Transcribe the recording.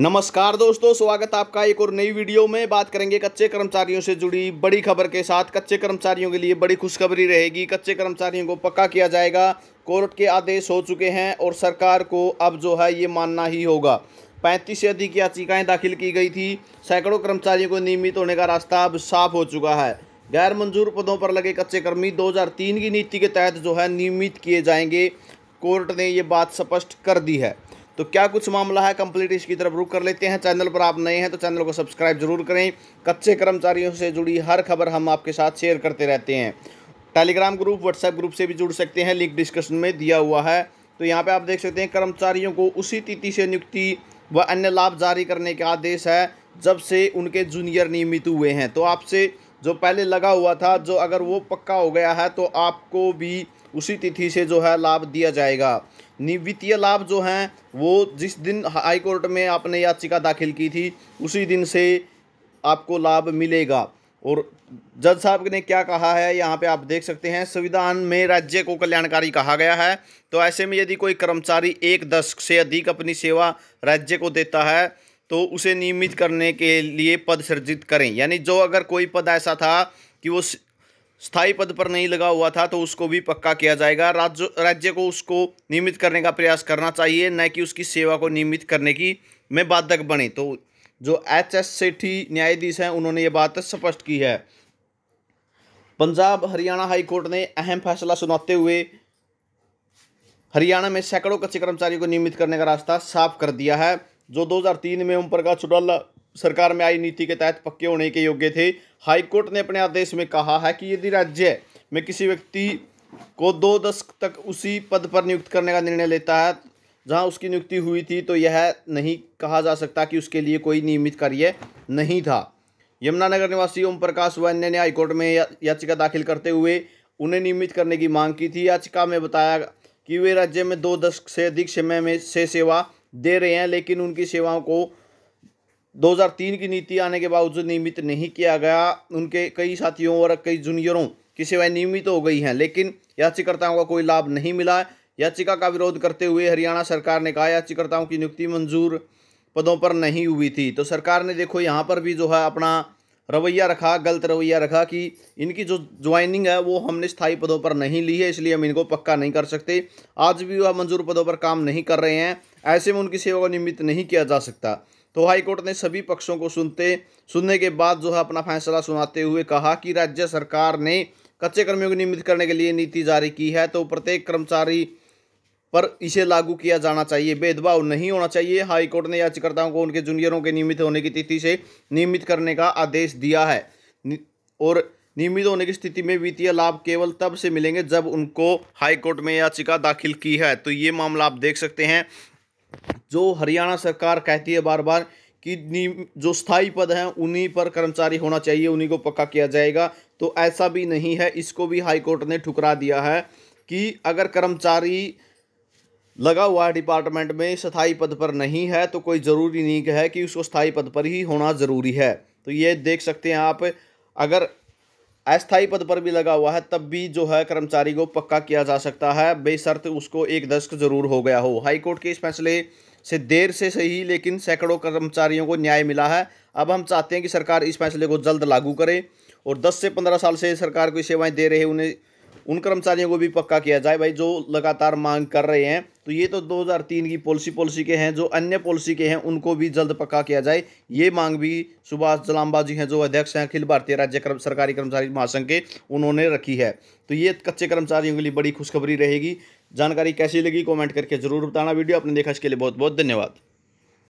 नमस्कार दोस्तों स्वागत आपका एक और नई वीडियो में बात करेंगे कच्चे कर्मचारियों से जुड़ी बड़ी खबर के साथ कच्चे कर्मचारियों के लिए बड़ी खुशखबरी रहेगी कच्चे कर्मचारियों को पक्का किया जाएगा कोर्ट के आदेश हो चुके हैं और सरकार को अब जो है ये मानना ही होगा पैंतीस से अधिक याचिकाएँ दाखिल की गई थी सैकड़ों कर्मचारियों को नियमित होने का रास्ता अब साफ हो चुका है गैर मंजूर पदों पर लगे कच्चे कर्मी 2003 की नीति के तहत जो है नियमित किए जाएंगे कोर्ट ने ये बात स्पष्ट कर दी है तो क्या कुछ मामला है कंप्लीट इसकी तरफ रुख कर लेते हैं चैनल पर आप नए हैं तो चैनल को सब्सक्राइब जरूर करें कच्चे कर्मचारियों से जुड़ी हर खबर हम आपके साथ शेयर करते रहते हैं टेलीग्राम ग्रुप व्हाट्सएप ग्रुप से भी जुड़ सकते हैं लिंक डिस्कशन में दिया हुआ है तो यहाँ पर आप देख सकते हैं कर्मचारियों को उसी तिथि से नियुक्ति व अन्य लाभ जारी करने का आदेश है जब से उनके जूनियर नियमित हुए हैं तो आपसे जो पहले लगा हुआ था जो अगर वो पक्का हो गया है तो आपको भी उसी तिथि से जो है लाभ दिया जाएगा वित्तीय लाभ जो हैं वो जिस दिन हाई कोर्ट में आपने याचिका दाखिल की थी उसी दिन से आपको लाभ मिलेगा और जज साहब ने क्या कहा है यहाँ पे आप देख सकते हैं संविधान में राज्य को कल्याणकारी कहा गया है तो ऐसे में यदि कोई कर्मचारी एक दशक से अधिक अपनी सेवा राज्य को देता है तो उसे नियमित करने के लिए पद सृजित करें यानी जो अगर कोई पद ऐसा था कि वो स्थायी पद पर नहीं लगा हुआ था तो उसको भी पक्का किया जाएगा राज्य राज्य को उसको नियमित करने का प्रयास करना चाहिए न कि उसकी सेवा को नियमित करने की में बाधक बने तो जो एच एस सेठी न्यायाधीश हैं उन्होंने ये बात स्पष्ट की है पंजाब हरियाणा हाईकोर्ट ने अहम फैसला सुनाते हुए हरियाणा में सैकड़ों कच्चे कर्मचारियों को नियमित करने का रास्ता साफ कर दिया है जो 2003 में ओम प्रकाश चौटाला सरकार में आई नीति के तहत पक्के होने के योग्य थे हाईकोर्ट ने अपने आदेश में कहा है कि यदि राज्य में किसी व्यक्ति को दो दशक तक उसी पद पर नियुक्त करने का निर्णय लेता है जहां उसकी नियुक्ति हुई थी तो यह नहीं कहा जा सकता कि उसके लिए कोई नियमित कार्य नहीं था यमुनानगर निवासी ओम प्रकाश व अन्य ने हाईकोर्ट में याचिका दाखिल करते हुए उन्हें नियमित करने की मांग की थी याचिका में बताया कि वे राज्य में दो दशक से अधिक समय में से सेवा दे रहे हैं लेकिन उनकी सेवाओं को 2003 की नीति आने के बावजूद नियमित नहीं किया गया उनके कई साथियों और कई जूनियरों की सेवाएं नियमित हो गई हैं लेकिन याचिकाकर्ताओं का कोई लाभ नहीं मिला याचिका का विरोध करते हुए हरियाणा सरकार ने कहा याचिकाकर्ताओं की नियुक्ति मंजूर पदों पर नहीं हुई थी तो सरकार ने देखो यहाँ पर भी जो है अपना रवैया रखा गलत रवैया रखा कि इनकी जो ज्वाइनिंग है वो हमने स्थायी पदों पर नहीं ली है इसलिए हम इनको पक्का नहीं कर सकते आज भी वह मंजूर पदों पर काम नहीं कर रहे हैं ऐसे में उनकी सेवा को नियमित नहीं किया जा सकता तो हाईकोर्ट ने सभी पक्षों को सुनते सुनने के बाद जो है अपना फैसला सुनाते हुए कहा कि राज्य सरकार ने कच्चे कर्मियों को नियमित करने के लिए नीति जारी की है तो प्रत्येक कर्मचारी पर इसे लागू किया जाना चाहिए भेदभाव नहीं होना चाहिए हाईकोर्ट ने याचिकर्ताओं को उनके जूनियरों के नियमित होने की तिथि से नियमित करने का आदेश दिया है और नियमित होने की स्थिति में वित्तीय लाभ केवल तब से मिलेंगे जब उनको हाईकोर्ट में याचिका दाखिल की है तो ये मामला आप देख सकते हैं जो हरियाणा सरकार कहती है बार बार कि जो स्थायी पद हैं उन्हीं पर कर्मचारी होना चाहिए उन्हीं को पक्का किया जाएगा तो ऐसा भी नहीं है इसको भी हाईकोर्ट ने ठुकरा दिया है कि अगर कर्मचारी लगा हुआ है डिपार्टमेंट में स्थायी पद पर नहीं है तो कोई ज़रूरी नहीं है कि उसको स्थायी पद पर ही होना ज़रूरी है तो ये देख सकते हैं आप अगर अस्थायी पद पर भी लगा हुआ है तब भी जो है कर्मचारी को पक्का किया जा सकता है बेसर्त उसको एक दशक जरूर हो गया हो हाईकोर्ट के इस फैसले से देर से सही लेकिन सैकड़ों कर्मचारियों को न्याय मिला है अब हम चाहते हैं कि सरकार इस फैसले को जल्द लागू करे और 10 से 15 साल से सरकार को सेवाएं दे रहे उन्हें उन कर्मचारियों को भी पक्का किया जाए भाई जो लगातार मांग कर रहे हैं तो ये तो 2003 की पॉलिसी पॉलिसी के हैं जो अन्य पॉलिसी के हैं उनको भी जल्द पक्का किया जाए ये मांग भी सुभाष जलाम्बा जी हैं जो अध्यक्ष हैं अखिल भारतीय राज्य कर्म सरकारी कर्मचारी महासंघ के उन्होंने रखी है तो ये कच्चे कर्मचारियों के लिए बड़ी खुशखबरी रहेगी जानकारी कैसी लगी कॉमेंट करके ज़रूर बताना वीडियो आपने देखा इसके लिए बहुत बहुत धन्यवाद